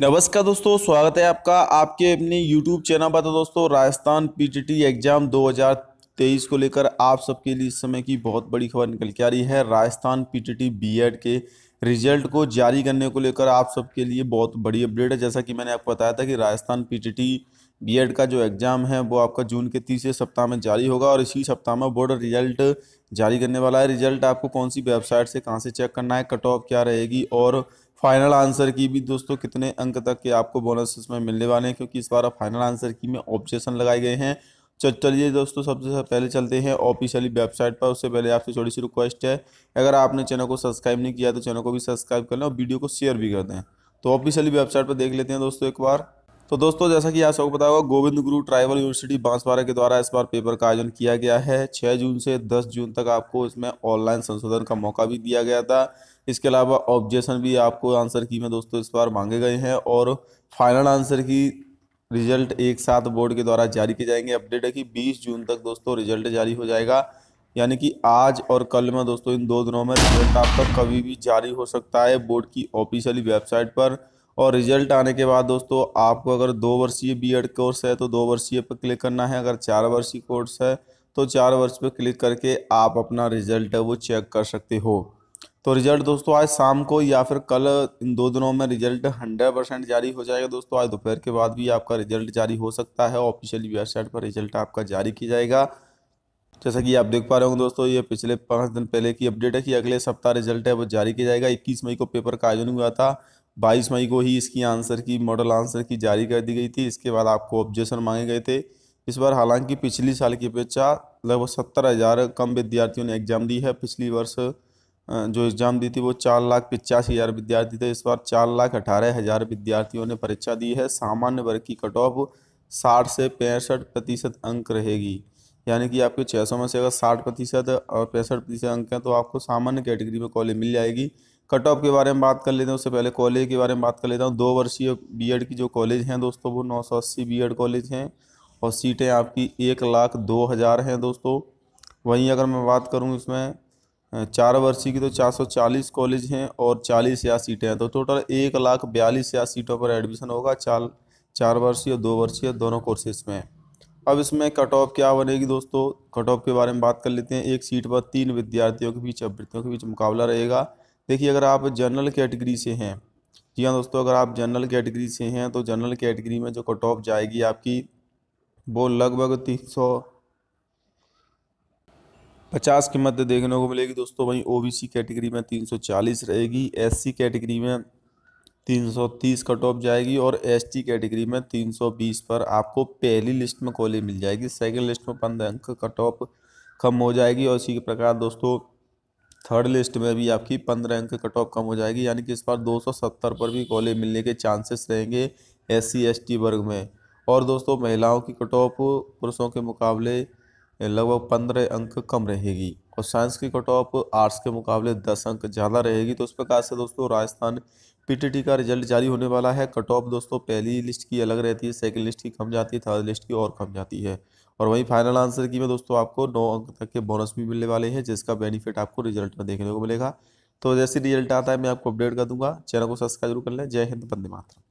नमस्कार दोस्तों स्वागत है आपका आपके अपने YouTube चैनल पर तो दोस्तों राजस्थान पीटीटी एग्ज़ाम 2023 को लेकर आप सबके लिए इस समय की बहुत बड़ी खबर निकल के आ रही है राजस्थान पीटीटी बीएड के रिजल्ट को जारी करने को लेकर आप सबके लिए बहुत बड़ी अपडेट है जैसा कि मैंने आपको बताया था कि राजस्थान पीटीटी बीएड का जो एग्ज़ाम है वो आपका जून के तीसरे सप्ताह में जारी होगा और इसी सप्ताह में बोर्ड रिजल्ट जारी करने वाला है रिजल्ट आपको कौन सी वेबसाइट से कहाँ से चेक करना है कट ऑफ क्या रहेगी और फाइनल आंसर की भी दोस्तों कितने अंक तक के आपको बोनस इसमें मिलने वाले हैं क्योंकि इस बार फाइनल आंसर की में ऑब्जेक्शन लगाए गए हैं चल चलिए दोस्तों सबसे पहले चलते हैं ऑफिशियली वेबसाइट पर उससे पहले आपसे छोटी सी रिक्वेस्ट है अगर आपने चैनल को सब्सक्राइब नहीं किया तो चैनल को भी सब्सक्राइब कर लें और वीडियो को शेयर भी कर दें तो ऑफिशियली वेबसाइट पर देख लेते हैं दोस्तों एक बार तो दोस्तों जैसा कि आप सबको पता होगा गोविंद गुरु ट्राइबल यूनिवर्सिटी बांसवाड़ा के द्वारा इस बार पेपर का आयोजन किया गया है 6 जून से 10 जून तक आपको इसमें ऑनलाइन संशोधन का मौका भी दिया गया था इसके अलावा ऑब्जेक्शन भी आपको आंसर की में दोस्तों इस बार मांगे गए हैं और फाइनल आंसर की रिजल्ट एक साथ बोर्ड के द्वारा जारी किए जाएंगे अपडेट है कि बीस जून तक दोस्तों रिजल्ट जारी हो जाएगा यानी कि आज और कल में दोस्तों इन दो दिनों में रिजल्ट आपका कभी भी जारी हो सकता है बोर्ड की ऑफिशियली वेबसाइट पर और रिजल्ट आने के बाद दोस्तों आपको अगर दो वर्षीय बीएड कोर्स है तो दो वर्षीय पर क्लिक करना है अगर चार वर्षीय कोर्स है तो चार वर्ष पर क्लिक करके आप अपना रिजल्ट है वो चेक कर सकते हो तो रिजल्ट दोस्तों आज शाम को या फिर कल इन दो दिनों में रिजल्ट हंड्रेड परसेंट जारी हो जाएगा दोस्तों आज दोपहर के बाद भी आपका रिजल्ट जारी हो सकता है ऑफिशियल वेबसाइट पर रिजल्ट आपका जारी किया जाएगा जैसा कि आप देख पा रहे होंगे दोस्तों ये पिछले पाँच दिन पहले की अपडेट है कि अगले सप्ताह रिजल्ट है वो जारी किया जाएगा इक्कीस मई को पेपर का आयोजन हुआ था बाईस मई को ही इसकी आंसर की मॉडल आंसर की जारी कर दी गई थी इसके बाद आपको ऑब्जेक्शन मांगे गए थे इस बार हालांकि पिछली साल की अपेक्षा लगभग सत्तर हज़ार कम विद्यार्थियों ने एग्ज़ाम दी है पिछली वर्ष जो एग्ज़ाम दी थी वो चार लाख पिचासी हज़ार विद्यार्थी थे इस बार चार लाख अठारह हज़ार विद्यार्थियों ने परीक्षा दी है सामान्य वर्ग की कट ऑफ साठ से पैंसठ प्रतिशत अंक रहेगी यानी कि आपके छः सौ में से अगर साठ प्रतिशत और पैंसठ प्रतिशत अंक हैं तो आपको सामान्य कैटेगरी में कॉलेज मिल जाएगी कट ऑफ के बारे में बात कर लेते हैं उससे पहले कॉलेज के बारे में बात कर लेता हूँ दो वर्षीय एड की जो कॉलेज हैं दोस्तों वो नौ सौ अस्सी बी कॉलेज हैं और सीटें आपकी एक लाख दो हज़ार हैं दोस्तों वहीं अगर मैं बात करूँ इसमें चार वर्षीय की तो 440 कॉलेज हैं और चालीस या सीटें हैं तो टोटल एक लाख बयालीस या सीटों पर एडमिशन होगा चार चार वर्षीय और दो वर्षीय दोनों कोर्सेज में अब इसमें कट ऑफ क्या बनेगी दोस्तों कट ऑफ के बारे में बात कर लेते हैं एक सीट पर तीन विद्यार्थियों के बीच अभ्यर्थियों के बीच मुकाबला रहेगा देखिए अगर आप जनरल कैटेगरी से हैं जी हाँ दोस्तों अगर आप जनरल कैटेगरी से हैं तो जनरल कैटेगरी में जो कट ऑफ जाएगी आपकी वो लगभग तीन सौ पचास की मध्य देखने को मिलेगी दोस्तों वहीं ओबीसी कैटेगरी में तीन सौ चालीस रहेगी एससी कैटेगरी में तीन सौ तीस कट ऑफ जाएगी और एसटी कैटेगरी में तीन सौ बीस पर आपको पहली लिस्ट में कॉलेज मिल जाएगी सेकेंड लिस्ट में पंद्रह अंक कट ऑफ कम हो जाएगी और इसी के प्रकार दोस्तों थर्ड लिस्ट में भी आपकी पंद्रह अंक कट ऑफ कम हो जाएगी यानी कि इस बार दो सौ सत्तर पर भी कॉलेज मिलने के चांसेस रहेंगे एस सी वर्ग में और दोस्तों महिलाओं की कट ऑफ पुरुषों के मुकाबले लगभग पंद्रह अंक कम रहेगी और साइंस की कट ऑफ आर्ट्स के मुकाबले दस अंक ज़्यादा रहेगी तो इस प्रकार से दोस्तों राजस्थान पीटीटी का रिजल्ट जारी होने वाला है कट ऑफ दोस्तों पहली लिस्ट की अलग रहती है सेकंड लिस्ट की कम जाती है थर्ड लिस्ट की और कम जाती है और वहीं फाइनल आंसर की में दोस्तों आपको नौ अंक तक के बोनस भी मिलने वाले हैं जिसका बेनिफिट आपको रिजल्ट में देखने को मिलेगा तो जैसे रिजल्ट आता है मैं आपको अपडेट कर दूंगा चैनल को सब्सक्राइब जरूर कर लें जय हिंद बंदे मातरम